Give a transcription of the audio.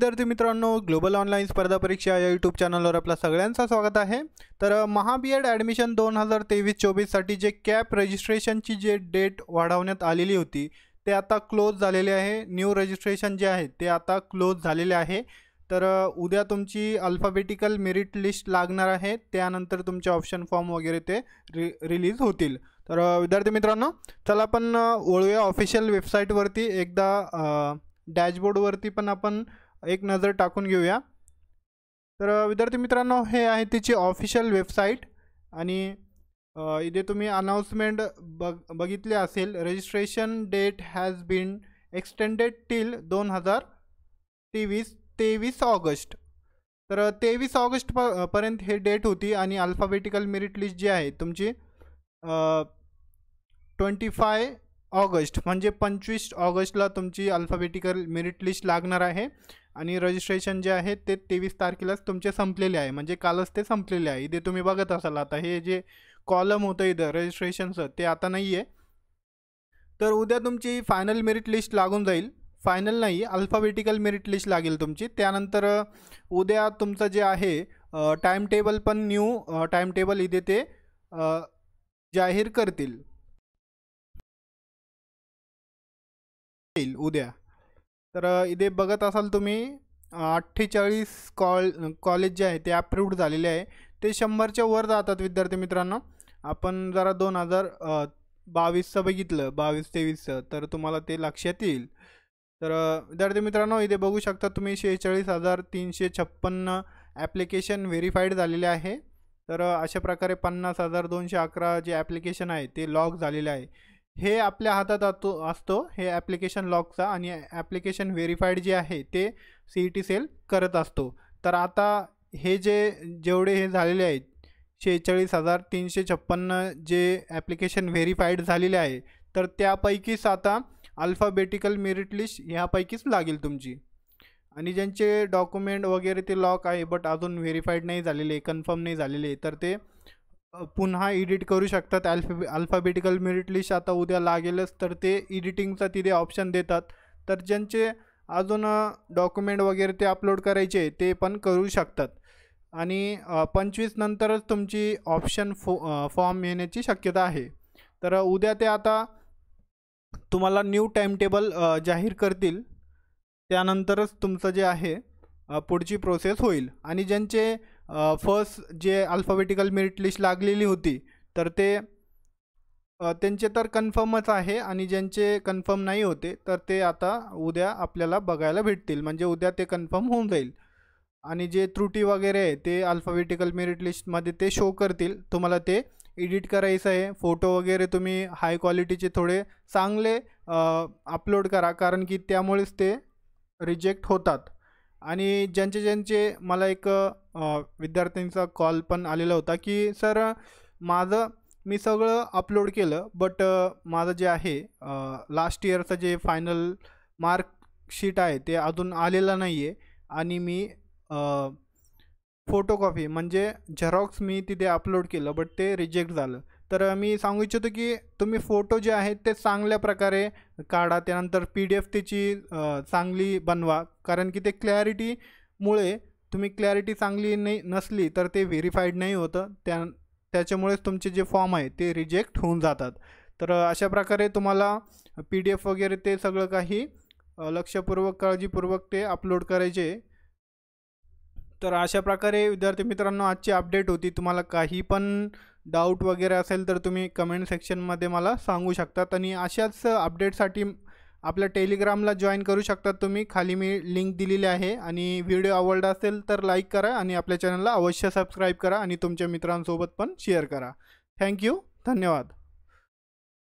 विद्यार्थी मित्रांनो global online स्पर्धा परीक्षा या यूट्यूब चॅनलवर आपलं सगळ्यांचं स्वागत आहे तर महाबीएड ॲडमिशन दोन हजार तेवीस चोवीससाठी जे कॅप रजिस्ट्रेशनची जे डेट वाढवण्यात आलेली होती ते आता क्लोज झालेले आहे न्यू रजिस्ट्रेशन जे आहे ते आता क्लोज झालेले आहे तर उद्या तुमची अल्फाबेटिकल मेरिट लिस्ट लागणार आहे त्यानंतर तुमचे ऑप्शन फॉर्म वगैरे ते रि रिलीज होतील तर विद्यार्थी मित्रांनो चला आपण वळूया ऑफिशियल वेबसाईटवरती एकदा डॅशबोर्डवरती पण आपण एक नजर टाकून घेऊया तर विद्यार्थी मित्रांनो हे आहे तिची ऑफिशियल वेबसाईट आणि इथे तुम्ही अनाऊन्समेंट बघ बघितले असेल registration date has been extended till दोन हजार तेवीस तेवीस ऑगस्ट तर तेवीस ऑगस्ट प पर्यंत हे डेट होती आणि अल्फाबेटिकल मेरिट लिस्ट जी आहे तुमची ट्वेंटी फाय ऑगस्ट म्हणजे पंचवीस ऑगस्टला तुमची अल्फाबेटिकल मेरिट लिस्ट लागणार आहे आणि रजिस्ट्रेशन जे आहे ते तेवीस तारखेलाच तुमचे संपलेले आहे म्हणजे कालच ते संपलेले आहे इथे तुम्ही बघत असाल आता हे जे कॉलम होतं इथं रजिस्ट्रेशनचं ते आता नाही आहे तर उद्या तुमची फायनल मेरिट लिस्ट लागून जाईल फायनल नाही अल्फाबेटिकल मेरिट लिस्ट लागेल तुमची त्यानंतर उद्या तुमचं जे आहे टाईम टेबल पण न्यू टाईम टेबल इथे ते जाहीर करतील उद्या तर इथे बघत असाल तुम्ही अठ्ठेचाळीस कॉल कॉलेज जे आहे ते अप्रूव्ड झालेले आहे ते शंभरच्या वर जातात विद्यार्थी मित्रांनो आपण जरा दोन हजार बावीसचं बघितलं बावीस तेवीसचं तर तुम्हाला ते लक्षात येईल तर विद्यार्थी मित्रांनो इथे बघू शकता तुम्ही शेहेचाळीस हजार तीनशे छप्पन्न ॲप्लिकेशन व्हेरीफाईड झालेले आहे तर अशा प्रकारे पन्नास हजार दोनशे अकरा जे ॲप्लिकेशन आहे ते लॉक झालेले आहे हे आपल्या हातात असतो हे ॲप्लिकेशन लॉकचा आणि ॲप्लिकेशन व्हेरीफाईड जे आहे ते सी ई टी सेल करत असतो तर आता हे जे जेवढे हे झालेले आहेत शेहेचाळीस हजार तीनशे छप्पन्न जे ॲप्लिकेशन व्हेरीफाईड झालेले आहे तर त्यापैकीच आता अल्फाबेटिकल मेरिट लिस्ट ह्यापैकीच लागेल तुमची आणि ज्यांचे डॉक्युमेंट वगैरे ते लॉक आहे बट अजून व्हेरीफाईड नाही झालेले कन्फर्म नाही झालेले तर ते पुन्हा एडिट करू शकतात अल्फे अल्फाबेटिकल मेरिट लिस्ट आता उद्या लागेलच तर ते एडिटिंगचा तिथे ऑप्शन देतात तर ज्यांचे अजून डॉक्युमेंट वगैरे ते अपलोड करायचे ते पण करू शकतात आणि पंचवीस नंतरच तुमची ऑप्शन फो फॉर्म येण्याची शक्यता आहे तर उद्या ते आता तुम्हाला न्यू टाईमटेबल जाहीर करतील त्यानंतरच तुमचं जे आहे पुढची प्रोसेस होईल आणि ज्यांचे फर्स्ट जे अल्फाबेटिकल मेरिट लिस्ट लागलेली होती तर ते त्यांचे तर कन्फर्मच आहे आणि ज्यांचे कन्फर्म नाही होते तर ते आता उद्या आपल्याला बघायला भेटतील म्हणजे उद्या ते कन्फर्म होऊन जाईल आणि जे त्रुटी वगैरे आहे ते अल्फाबेटिकल मेरिट लिस्टमध्ये ते शो करतील तुम्हाला ते एडिट करायचं आहे फोटो वगैरे तुम्ही हाय क्वालिटीचे थोडे चांगले अपलोड करा कारण की त्यामुळेच ते रिजेक्ट होतात आणि ज्यांचे ज्यांचे मला एक विद्यार्थ्यांचा कॉल पण आलेला होता की सर माझं मी सगळं अपलोड केलं बट माझं जे आहे लास्ट इयरचं जे फायनल मार्कशीट आहे ते अजून आलेलं नाही आहे आणि मी फोटोकॉपी म्हणजे झेरॉक्स मी तिथे अपलोड केलं बट ते रिजेक्ट झालं तर मी सांगू इच्छितो की तुम्ही फोटो जे आहेत ते चांगल्या प्रकारे काढा त्यानंतर पी डी एफ त्याची चांगली बनवा कारण की ते क्लॅरिटीमुळे तुम्ही क्लॅरिटी चांगली नाही नसली तर ते व्हेरीफाईड नाही होतं त्या त्याच्यामुळेच तुमचे जे फॉर्म आहे ते रिजेक्ट होऊन जातात तर अशा प्रकारे तुम्हाला पी डी एफ वगैरे ते सगळं काही लक्षपूर्वक काळजीपूर्वक ते अपलोड करायचे तर अशा प्रकारे विद्यार्थी मित्रांनो आजची अपडेट होती तुम्हाला काही पण डाऊट वगैरे असेल तर तुम्ही कमेंट सेक्शनमध्ये मला सांगू शकतात आणि अशाच अपडेटसाठी आपल्या टेलिग्रामला जॉईन करू शकतात तुम्ही खाली मी लिंक दिलेली आहे आणि व्हिडिओ आवडला असेल तर लाईक करा आणि आपल्या चॅनलला अवश्य सबस्क्राईब करा आणि तुमच्या मित्रांसोबत पण शेअर करा थँक्यू धन्यवाद